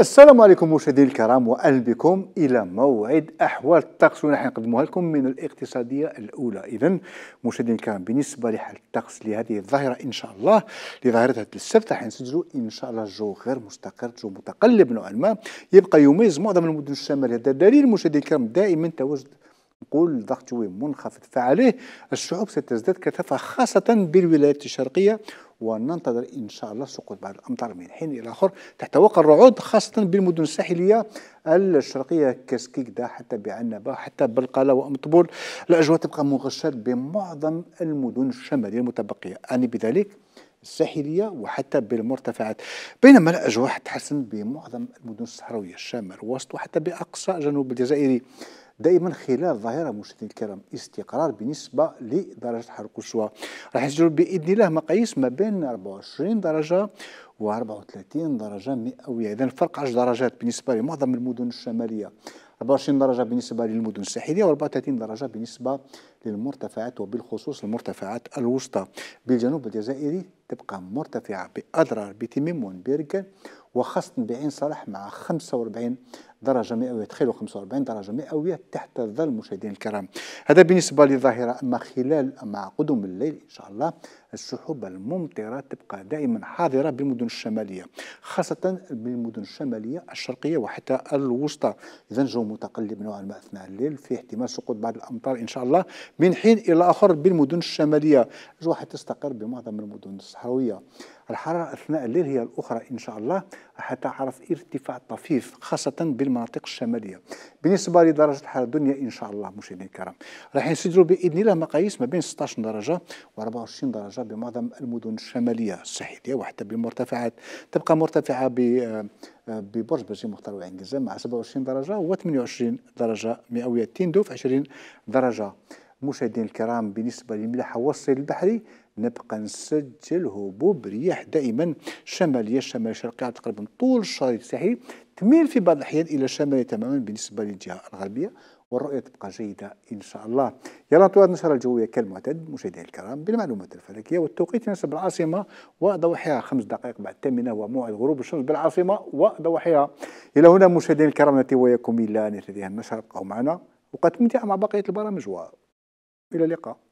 السلام عليكم مشاهدي الكرام وأهلا بكم إلى موعد أحوال الطقس ونحن نقدموها لكم من الاقتصادية الأولى إذا مشاهدي الكرام بالنسبة لحال الطقس لهذه الظاهرة إن شاء الله لظاهرة هذا السبت راح نسجلوا إن شاء الله الجو غير مستقر جو متقلب نوعا ما يبقى يميز معظم المدن الشمالية هذا دليل مشاهدي الكرام دائما تواجد نقول ضغط جوي منخفض فعليه الشعوب ستزداد كثافة خاصة بالولايات الشرقية وننتظر إن شاء الله سقوط بعض الأمطار من حين إلى آخر وقع الرعود خاصة بالمدن الساحلية الشرقية كسكيكدا حتى بعنبة حتى بلقالة وأمطبول الأجواء تبقى مغشاة بمعظم المدن الشمالية المتبقية أعني بذلك الساحليه وحتى بالمرتفعات بينما الاجواء تحسن بمعظم المدن الصحراويه الشمال الوسط وحتى باقصى جنوب الجزائري دائما خلال ظاهره مشاهدينا الكرام استقرار بالنسبه لدرجه الحراره القصوى راح يسجلوا باذن الله مقاييس ما بين 24 درجه و 34 درجه مئويه اذا الفرق 10 درجات بالنسبه لمعظم المدن الشماليه 24 درجه بالنسبه للمدن الساحليه و 34 درجه بالنسبه للمرتفعات وبالخصوص المرتفعات الوسطى بالجنوب الجزائري تبقى مرتفعه باضرار بتميمون بيركن وخاصه بعين صالح مع 45 درجة مئوية تخيلوا 45 درجة مئوية تحت الظل مشاهدينا الكرام هذا بالنسبة للظاهرة أما خلال مع قدوم الليل إن شاء الله السحب الممطرة تبقى دائما حاضرة بالمدن الشمالية خاصة بالمدن الشمالية الشرقية وحتى الوسطى إذا جو متقلب نوعا ما أثناء الليل في احتمال سقوط بعض الأمطار إن شاء الله من حين إلى آخر بالمدن الشمالية جو حتستقر بمعظم المدن الصحراوية الحرارة أثناء الليل هي الأخرى إن شاء الله حتى عرف ارتفاع طفيف خاصة بالمدن المناطق الشماليه بالنسبه لدرجه الحراره الدنيا ان شاء الله مشاهدينا الكرام راح نسجلوا باذن الله مقاييس ما بين 16 درجه و24 درجه بمعظم المدن الشماليه الساحليه وحتى بالمرتفعات تبقى مرتفعه ب آه، ببرج برجي مختار وعين مع 27 درجة و28 درجة مئوية تندو في 20 درجة مشاهدين الكرام بالنسبة للملاحة والصيد البحري نبقى نسجل هبوب رياح دائما شمالية شمالية شرقية تقريبا طول الشريط الساحلي تميل في بعض الأحيان إلى شمالية تماما بالنسبة للجهة الغربية والرؤية تبقى جيدة إن شاء الله يلا طوال النشرة الجوية كالمعتاد مشاهدينا الكرام بالمعلومات الفلكية والتوقيت يناسب العاصمة وضواحيها خمس دقائق بعد الثامنة وموعد غروب الشمس بالعاصمة وضواحيها إلى هنا مشاهدينا الكرام نأتي وإياكم إلى نهاية هذه النشرة ابقوا معنا وقد مع بقية البرامج و إلى اللقاء